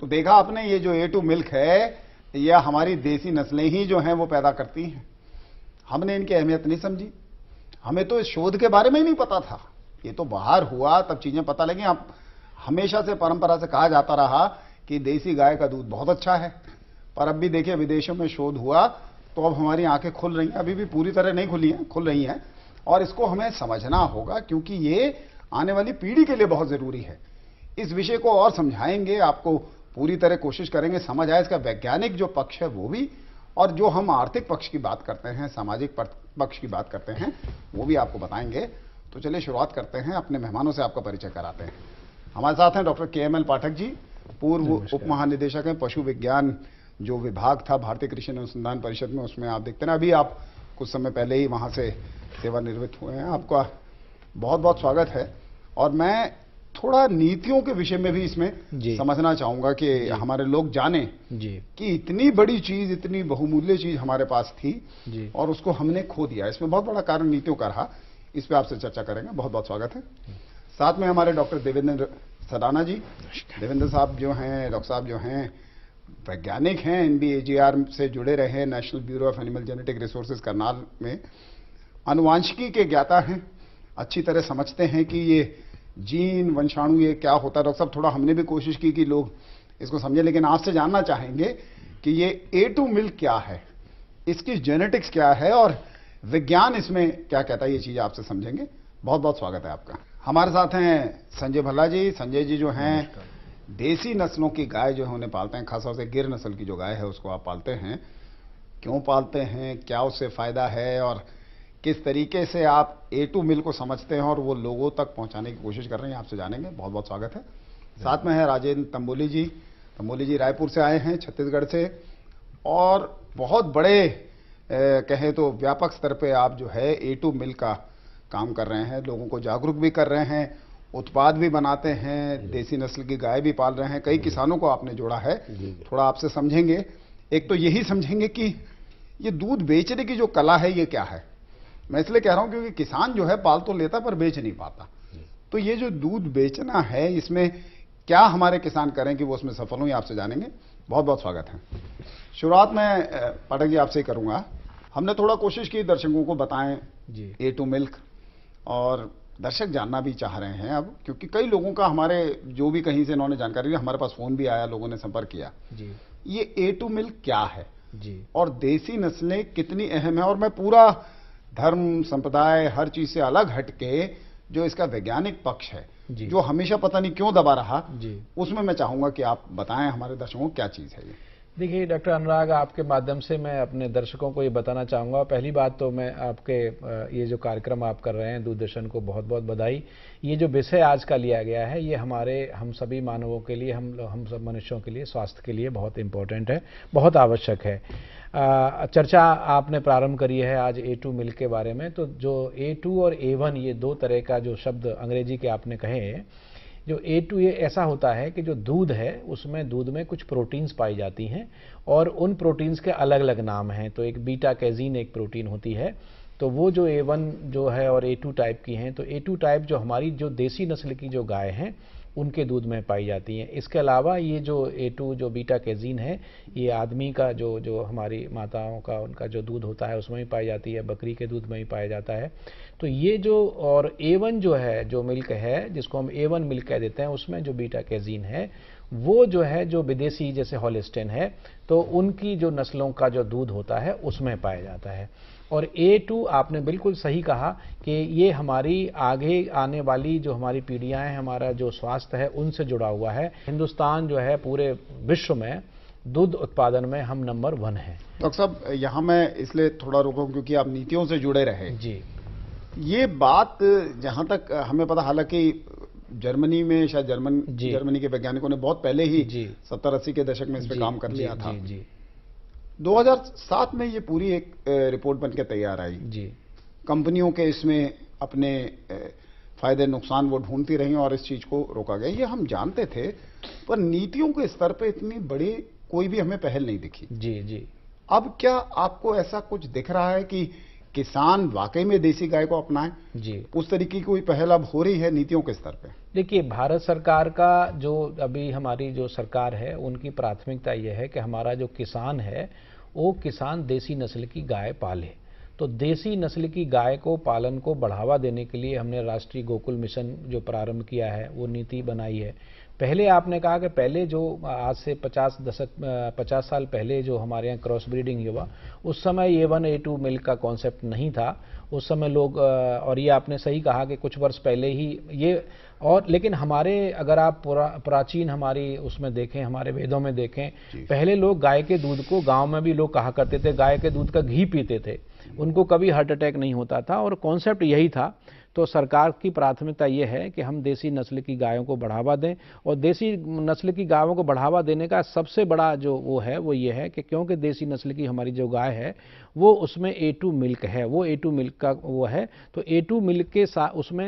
तो देखा आपने ये जो ए टू मिल्क है यह हमारी देसी नस्लें ही जो हैं वो पैदा करती हैं हमने इनकी अहमियत नहीं समझी हमें तो इस शोध के बारे में ही नहीं पता था ये तो बाहर हुआ तब चीजें पता लगी आप हमेशा से परंपरा से कहा जाता रहा कि देसी गाय का दूध बहुत अच्छा है पर अब भी देखिए विदेशों में शोध हुआ तो अब हमारी आंखें खुल रही हैं अभी भी पूरी तरह नहीं खुली हैं खुल रही हैं और इसको हमें समझना होगा क्योंकि ये आने वाली पीढ़ी के लिए बहुत जरूरी है इस विषय को और समझाएंगे आपको पूरी तरह कोशिश करेंगे समझ आए इसका वैज्ञानिक जो पक्ष है वो भी और जो हम आर्थिक पक्ष की बात करते हैं सामाजिक पक्ष की बात करते हैं वो भी आपको बताएंगे तो चलिए शुरुआत करते हैं अपने मेहमानों से आपका परिचय कराते हैं हमारे साथ हैं डॉक्टर के एम एल पाठक जी पूर्व उप महानिदेशक हैं पशु विज्ञान जो विभाग था भारतीय कृषि अनुसंधान परिषद में उसमें आप देखते हैं अभी आप कुछ समय पहले ही वहाँ से सेवानिवृत्त हुए हैं आपका बहुत बहुत स्वागत है और मैं थोड़ा नीतियों के विषय में भी इसमें समझना चाहूंगा कि हमारे लोग जाने कि इतनी बड़ी चीज इतनी बहुमूल्य चीज हमारे पास थी और उसको हमने खो दिया इसमें बहुत बड़ा कारण नीतियों का रहा इस पर आपसे चर्चा करेंगे बहुत बहुत स्वागत है साथ में हमारे डॉक्टर देवेंद्र सदाना जी देवेंद्र साहब जो हैं डॉक्टर साहब जो हैं वैज्ञानिक हैं एन से जुड़े रहे हैं national bureau of animal genetic resources Karnal में अनुवांशिकी के ज्ञाता हैं अच्छी तरह समझते हैं कि ये जीन वंशाणु ये क्या होता है डॉक्टर साहब थोड़ा हमने भी कोशिश की कि लोग इसको समझे लेकिन आपसे जानना चाहेंगे कि ये ए टू मिल्क क्या है इसकी जेनेटिक्स क्या है और विज्ञान इसमें क्या कहता है ये चीज आपसे समझेंगे बहुत बहुत स्वागत है आपका हमारे साथ हैं संजय भल्ला जी संजय जी जो हैं देसी नस्लों की गाय जो है उन्हें पालते हैं खासतौर से गिर नस्ल की जो गाय है उसको आप पालते हैं क्यों पालते हैं क्या उससे फायदा है और किस तरीके से आप ए टू मिल को समझते हैं और वो लोगों तक पहुंचाने की कोशिश कर रहे हैं आपसे जानेंगे बहुत बहुत स्वागत है साथ में है राजेंद्र तंबोली जी तंबोली जी रायपुर से आए हैं छत्तीसगढ़ से और बहुत बड़े कहें तो व्यापक स्तर पे आप जो है ए टू मिल का काम कर रहे हैं लोगों को जागरूक भी कर रहे हैं उत्पाद भी बनाते हैं देसी नस्ल की गाय भी पाल रहे हैं कई किसानों को आपने जोड़ा है थोड़ा आपसे समझेंगे एक तो यही समझेंगे कि ये दूध बेचने की जो कला है ये क्या है मैं इसलिए कह रहा हूं क्योंकि किसान जो है पाल तो लेता पर बेच नहीं पाता तो ये जो दूध बेचना है इसमें क्या हमारे किसान करें कि वो उसमें सफल हों आपसे जानेंगे बहुत बहुत स्वागत है शुरुआत में पाठक जी आपसे ही करूंगा हमने थोड़ा कोशिश की दर्शकों को बताएं जी ए टू मिल्क और दर्शक जानना भी चाह रहे हैं अब क्योंकि कई लोगों का हमारे जो भी कहीं से इन्होंने जानकारी ली हमारे पास फोन भी आया लोगों ने संपर्क किया जी ये ए टू मिल्क क्या है जी और देसी नस्लें कितनी अहम है और मैं पूरा धर्म संप्रदाय हर चीज से अलग हटके जो इसका वैज्ञानिक पक्ष है जो हमेशा पता नहीं क्यों दबा रहा जी उसमें मैं चाहूंगा कि आप बताएं हमारे दर्शकों क्या चीज है ये देखिए डॉक्टर अनुराग आपके माध्यम से मैं अपने दर्शकों को ये बताना चाहूँगा पहली बात तो मैं आपके ये जो कार्यक्रम आप कर रहे हैं दूरदर्शन को बहुत बहुत बधाई ये जो विषय आज का लिया गया है ये हमारे हम सभी मानवों के लिए हम हम सब मनुष्यों के लिए स्वास्थ्य के लिए बहुत इंपॉर्टेंट है बहुत आवश्यक है चर्चा आपने प्रारंभ करी है आज ए टू मिल के बारे में तो जो ए टू और ए वन ये दो तरह का जो शब्द अंग्रेजी के आपने कहे हैं जो ए टू ये ऐसा होता है कि जो दूध है उसमें दूध में कुछ प्रोटीन्स पाई जाती हैं और उन प्रोटीन्स के अलग अलग नाम हैं तो एक बीटा कैजीन एक प्रोटीन होती है तो वो जो ए वन जो है और ए टू टाइप की हैं तो ए टू टाइप जो हमारी जो देसी नस्ल की जो गाय हैं उनके दूध में पाई जाती हैं इसके अलावा ये जो ए टू जो बीटा कैजीन है ये आदमी का जो जो हमारी माताओं का उनका जो दूध होता है उसमें भी पाई जाती है बकरी के दूध में भी पाया जाता है तो ये जो और ए वन जो है जो मिल्क है जिसको हम ए वन मिल्क कह देते हैं उसमें जो बीटा कैजीन है वो जो है जो विदेशी जैसे हॉलिस्टेन है तो उनकी जो नस्लों का जो दूध होता है उसमें पाया जाता है और ए टू आपने बिल्कुल सही कहा कि ये हमारी आगे आने वाली जो हमारी पीढ़ियाँ हैं हमारा जो स्वास्थ्य है उनसे जुड़ा हुआ है हिंदुस्तान जो है पूरे विश्व में दूध उत्पादन में हम नंबर वन हैं डॉक्टर साहब यहाँ मैं इसलिए थोड़ा रोकूँ क्योंकि आप नीतियों से जुड़े रहे जी ये बात जहाँ तक हमें पता हालांकि जर्मनी में शायद जर्मन जर्मनी के वैज्ञानिकों ने बहुत पहले ही सत्तर अस्सी के दशक में इस पर काम कर लिया था जी, जी। 2007 में ये पूरी एक रिपोर्ट बनकर तैयार आई जी कंपनियों के इसमें अपने फायदे नुकसान वो ढूंढती रही और इस चीज को रोका गया ये हम जानते थे पर नीतियों के स्तर पे इतनी बड़ी कोई भी हमें पहल नहीं दिखी जी जी अब क्या आपको ऐसा कुछ दिख रहा है कि किसान वाकई में देसी गाय को अपनाए जी उस तरीके की कोई पहल अब हो रही है नीतियों के स्तर पे देखिए भारत सरकार का जो अभी हमारी जो सरकार है उनकी प्राथमिकता यह है कि हमारा जो किसान है वो किसान देसी नस्ल की गाय पाले तो देसी नस्ल की गाय को पालन को बढ़ावा देने के लिए हमने राष्ट्रीय गोकुल मिशन जो प्रारंभ किया है वो नीति बनाई है पहले आपने कहा कि पहले जो आज से 50 दशक 50 साल पहले जो हमारे यहाँ क्रॉस ब्रीडिंग हुआ उस समय A one A two milk का कॉन्सेप्ट नहीं था उस समय लोग और ये आपने सही कहा कि कुछ वर्ष पहले ही ये और लेकिन हमारे अगर आप पुरा, प्राचीन हमारी उसमें देखें हमारे वेदों में देखें पहले लोग गाय के दूध को गांव में भी लोग कहा करते थे गाय के दूध का घी पीते थे उनको कभी हार्ट अटैक नहीं होता था और कॉन्सेप्ट यही था तो सरकार की प्राथमिकता ये है कि हम देसी नस्ल की गायों को बढ़ावा दें और देसी नस्ल की गायों को बढ़ावा देने का सबसे बड़ा जो वो है वो ये है कि क्योंकि देसी नस्ल की हमारी जो गाय है वो उसमें ए टू मिल्क है वो ए टू मिल्क का वो है तो ए टू मिल्क के साथ उसमें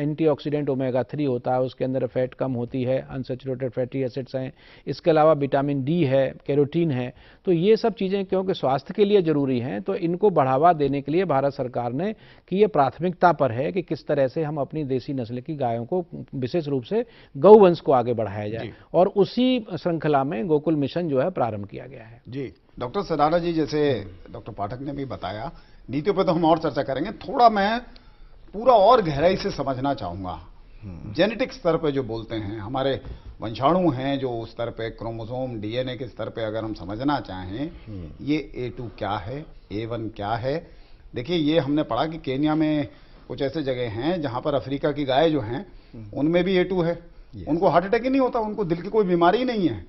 एंटीऑक्सीडेंट ओमेगा थ्री होता है उसके अंदर फैट कम होती है अनसेचुरेटेड फैटी एसिड्स हैं इसके अलावा विटामिन डी है कैरोटीन है तो ये सब चीज़ें क्योंकि स्वास्थ्य के लिए ज़रूरी हैं तो इनको बढ़ावा देने के लिए भारत सरकार ने कि ये प्राथमिकता पर है कि किस तरह से हम अपनी देसी नस्ल की गायों को विशेष रूप से गौवंश को आगे बढ़ाया जाए और उसी श्रृंखला में गोकुल मिशन जो है प्रारंभ किया गया है जी डॉक्टर सरारा जी जैसे डॉक्टर पाठक ने भी बताया नीतियों पर तो हम और चर्चा करेंगे थोड़ा मैं पूरा और गहराई से समझना चाहूंगा हम्म। जेनेटिक स्तर पर जो बोलते हैं हमारे वंशाणु हैं जो स्तर पे क्रोमोसोम डीएनए के स्तर पे अगर हम समझना चाहें हम्म। ये ए टू क्या है ए वन क्या है देखिए ये हमने पढ़ा कि केनिया में कुछ ऐसे जगह हैं जहां पर अफ्रीका की गाय जो हैं हम्म। उनमें भी ए टू है उनको हार्ट अटैक ही नहीं होता उनको दिल की कोई बीमारी नहीं है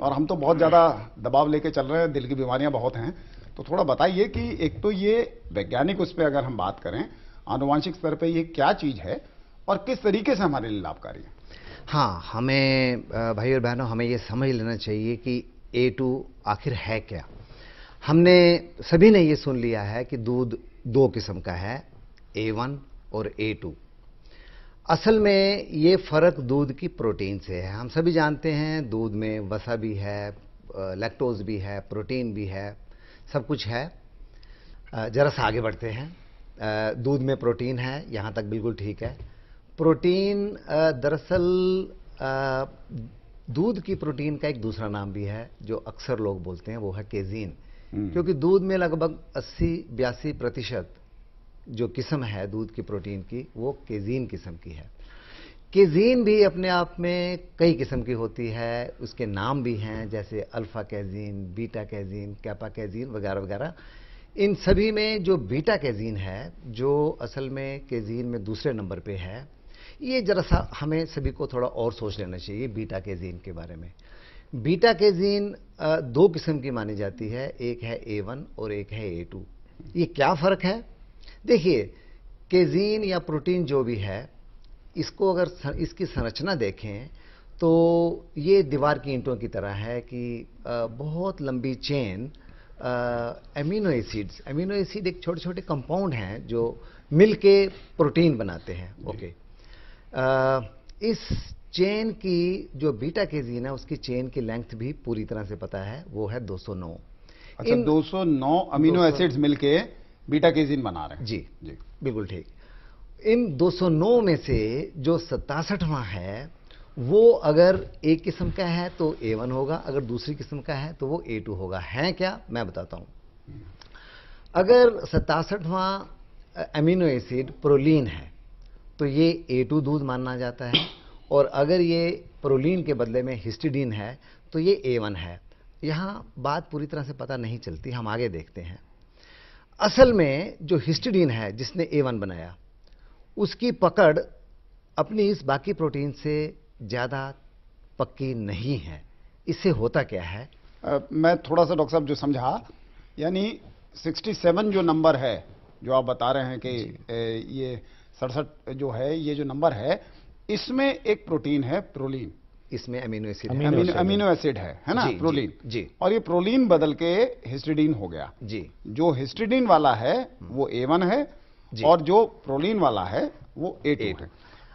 और हम तो बहुत ज़्यादा दबाव लेके चल रहे हैं दिल की बीमारियां बहुत हैं तो थोड़ा बताइए कि एक तो ये वैज्ञानिक उस पर अगर हम बात करें आनुवांशिक स्तर पर ये क्या चीज़ है और किस तरीके से हमारे लिए लाभकारी है हाँ हमें भाई और बहनों हमें ये समझ लेना चाहिए कि ए टू आखिर है क्या हमने सभी ने ये सुन लिया है कि दूध दो किस्म का है ए वन और ए टू असल में ये फ़र्क दूध की प्रोटीन से है हम सभी जानते हैं दूध में वसा भी है लैक्टोज भी है प्रोटीन भी है सब कुछ है ज़रा सा आगे बढ़ते हैं दूध में प्रोटीन है यहाँ तक बिल्कुल ठीक है प्रोटीन दरअसल दूध की प्रोटीन का एक दूसरा नाम भी है जो अक्सर लोग बोलते हैं वो है केजीन हम्म। क्योंकि दूध में लगभग 80 बयासी प्रतिशत जो किस्म है दूध की प्रोटीन की वो केजीन किस्म की है केजीन भी अपने आप में कई किस्म की होती है उसके नाम भी हैं जैसे alpha casein beta casein kappa casein वगैरह वगैरह इन सभी में जो बीटा कैजीन है जो असल में केजीन में दूसरे नंबर पे है ये जरा सा हमें सभी को थोड़ा और सोच लेना चाहिए बीटा कैजीन के बारे में बीटा केजीन दो किस्म की मानी जाती है एक है ए वन और एक है ए टू ये क्या फ़र्क है देखिए केजीन या प्रोटीन जो भी है इसको अगर इसकी संरचना देखें तो ये दीवार की ईंटों की तरह है कि बहुत लंबी chain amino acids amino acid एक छोटे छोटे कंपाउंड हैं जो मिल प्रोटीन बनाते हैं ओके okay. इस चेन की जो बीटा केजीन है उसकी चेन की लेंथ भी पूरी तरह से पता है वो है 209 अच्छा इन, 209 अमीनो एसिड्स मिलके बीटा केजिन बना रहे हैं जी जी बिल्कुल ठीक इन 209 में से जो सतासठवा है वो अगर एक किस्म का है तो ए वन होगा अगर दूसरी किस्म का है तो वो ए टू होगा है क्या मैं बताता हूं अगर सतासठवा एमिनो एसिड प्रोलीन है तो ये ए टू दूध माना जाता है और अगर ये प्रोलीन के बदले में हिस्टिडीन है तो ये ए वन है यहाँ बात पूरी तरह से पता नहीं चलती हम आगे देखते हैं असल में जो हिस्टिडीन है जिसने ए वन बनाया उसकी पकड़ अपनी इस बाकी प्रोटीन से ज़्यादा पक्की नहीं है इससे होता क्या है आ, मैं थोड़ा सा डॉक्टर साहब जो समझा यानी 67 जो नंबर है जो आप बता रहे हैं कि ए, ये सड़सठ जो है ये जो नंबर है इसमें एक प्रोटीन है प्रोलीन इसमें अमीनो एसिड अमीनो, एसिड है है ना प्रोलीन जी, और ये प्रोलीन बदल के हिस्टिडीन हो गया जी जो हिस्टिडीन हम्म। वाला है वो ए वन है और जो प्रोलीन वाला है वो ए टू है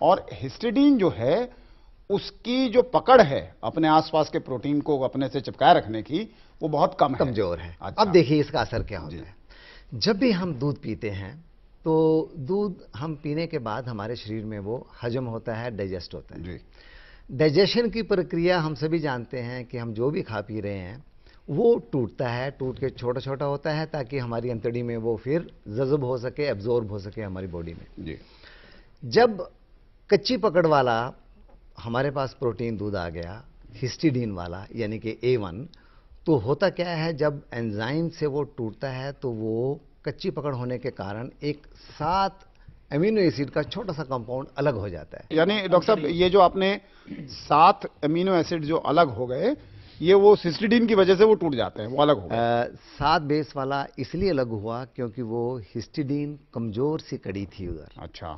और हिस्टिडीन जो है उसकी जो पकड़ है अपने आसपास के प्रोटीन को अपने से चिपकाए रखने की वो बहुत कम कमजोर है अच्छा। अब देखिए इसका असर क्या होता है जब भी हम दूध पीते हैं तो दूध हम पीने के बाद हमारे शरीर में वो हजम होता है डाइजेस्ट होता है जी डाइजेशन की प्रक्रिया हम सभी जानते हैं कि हम जो भी खा पी रहे हैं वो टूटता है टूट के छोटा छोटा होता है ताकि हमारी अंतड़ी में वो फिर जजब हो सके एब्जॉर्ब हो सके हमारी बॉडी में जी जब कच्ची पकड़ वाला हमारे पास प्रोटीन दूध आ गया हिस्टिडीन वाला यानी कि ए वन तो होता क्या है जब एंजाइम से वो टूटता है तो वो कच्ची पकड़ होने के कारण एक सात एमिनो एसिड का छोटा सा कंपाउंड अलग हो जाता है यानी डॉक्टर साहब ये जो आपने सात एमिनो एसिड जो अलग हो गए ये वो सिस्टिडीन की वजह से वो टूट जाते हैं वो अलग हो गए सात बेस वाला इसलिए अलग हुआ क्योंकि वो हिस्टिडीन कमजोर सी कड़ी थी उधर अच्छा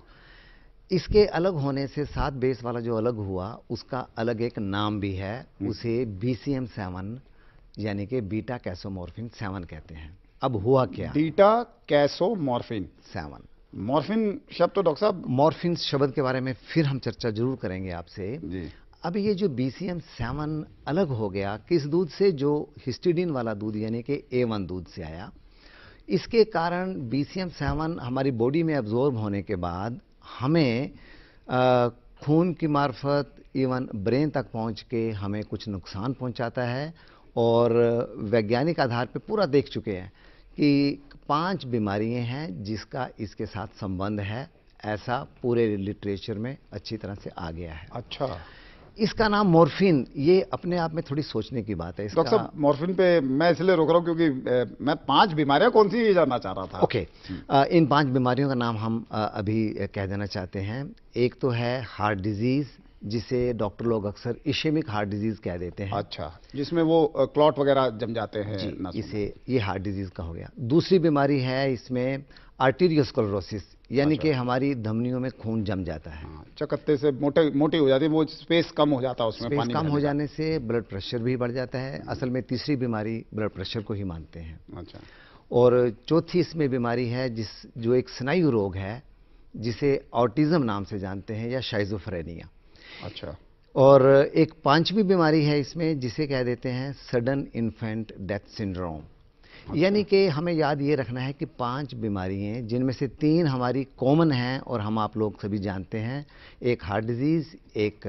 इसके अलग होने से सात बेस वाला जो अलग हुआ उसका अलग एक नाम भी है हम्म। उसे बी सी एम सेवन यानी कि बीटा कैसोमोर्फिन सेवन कहते हैं अब हुआ क्या बीटा कैसोमोर्फिन सेवन मॉर्फिन शब्द तो डॉक्टर साहब मॉर्फिन शब्द के बारे में फिर हम चर्चा जरूर करेंगे आपसे अब ये जो बी सी एम सेवन अलग हो गया किस दूध से जो हिस्टिडिन वाला दूध यानी कि ए वन दूध से आया इसके कारण बी सी एम सेवन हमारी बॉडी में एब्जॉर्ब होने के बाद हमें खून की मार्फत इवन ब्रेन तक पहुंच के हमें कुछ नुकसान पहुंचाता है और वैज्ञानिक आधार पर पूरा देख चुके हैं कि पांच बीमारियां हैं जिसका इसके साथ संबंध है ऐसा पूरे लिटरेचर में अच्छी तरह से आ गया है अच्छा इसका नाम मॉर्फिन ये अपने आप में थोड़ी सोचने की बात है डॉक्टर साहब मॉर्फिन पे मैं इसलिए रोक रहा हूँ क्योंकि मैं पांच बीमारियां कौन सी जानना चाह रहा था ओके okay. हम्म। इन पांच बीमारियों का नाम हम अभी कह देना चाहते हैं एक तो है हार्ट डिजीज जिसे डॉक्टर लोग अक्सर इशेमिक हार्ट डिजीज कह देते हैं अच्छा जिसमें वो क्लॉट वगैरह जम जाते हैं जी, इसे ये हार्ट डिजीज का हो गया दूसरी बीमारी है इसमें आर्टीरियोस्कोलोसिस यानी अच्छा। कि हमारी धमनियों में खून जम जाता है हाँ, चकत्ते से मोटे मोटी हो जाती है वो स्पेस कम हो जाता है उसमें स्पेस पानी कम हो जाने से ब्लड प्रेशर भी बढ़ जाता है हम्म। असल में तीसरी बीमारी ब्लड प्रेशर को ही मानते हैं अच्छा और चौथी इसमें बीमारी है जिस जो एक स्नायु रोग है जिसे ऑटिज्म नाम से जानते हैं या शाइजोफ्रेनिया अच्छा और एक पांचवी बीमारी है इसमें जिसे कह देते हैं सडन इन्फेंट डेथ सिंड्रोम यानी कि हमें याद ये रखना है कि पांच बीमारी हैं जिनमें से तीन हमारी कॉमन हैं और हम आप लोग सभी जानते हैं एक हार्ट डिजीज़ एक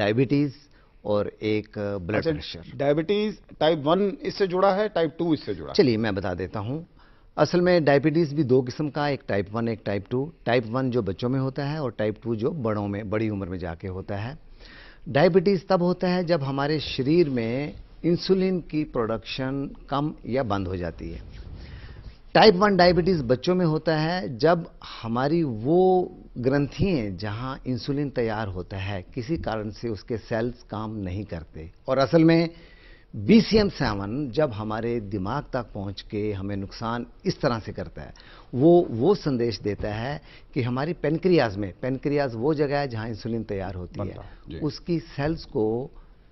डायबिटीज़ uh, और एक blood pressure diabetes type one इससे जुड़ा है टाइप टू इससे जुड़ा चलिए मैं बता देता हूँ असल में डायबिटीज़ भी दो किस्म का एक टाइप वन एक टाइप टू टाइप वन जो बच्चों में होता है और टाइप टू जो बड़ों में बड़ी उम्र में जाके होता है डायबिटीज़ तब होता है जब हमारे शरीर में इंसुलिन की प्रोडक्शन कम या बंद हो जाती है टाइप वन डायबिटीज़ बच्चों में होता है जब हमारी वो ग्रंथियाँ जहाँ इंसुलिन तैयार होता है किसी कारण से उसके सेल्स काम नहीं करते और असल में सेवन जब हमारे दिमाग तक पहुंच के हमें नुकसान इस तरह से करता है वो वो संदेश देता है कि हमारी पेनक्रियाज में पेनक्रियाज वो जगह है जहां इंसुलिन तैयार होती है उसकी सेल्स को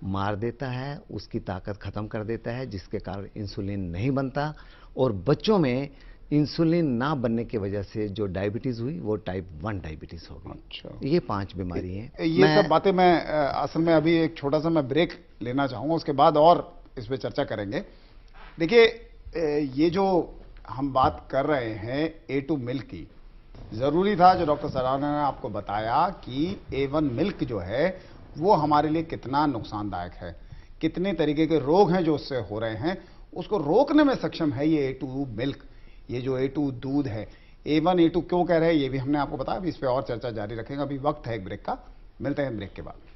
मार देता है उसकी ताकत खत्म कर देता है जिसके कारण इंसुलिन नहीं बनता और बच्चों में इंसुलिन ना बनने की वजह से जो डायबिटीज हुई वो टाइप वन डायबिटीज हो गई अच्छा ये पांच बीमारी है ये मैं, सब बातें मैं असल में अभी एक छोटा सा मैं ब्रेक लेना चाहूंगा उसके बाद और इस पर चर्चा करेंगे देखिए ये जो हम बात कर रहे हैं ए टू मिल्क की जरूरी था जो डॉक्टर सराना ने आपको बताया कि ए वन मिल्क जो है वो हमारे लिए कितना नुकसानदायक है कितने तरीके के रोग हैं जो उससे हो रहे हैं उसको रोकने में सक्षम है ये ए टू मिल्क ये जो ए टू दूध है ए वन ए टू क्यों कह रहे हैं ये भी हमने आपको बताया अभी इस पर और चर्चा जारी रखेंगे अभी वक्त है एक ब्रेक का मिलते हैं ब्रेक के बाद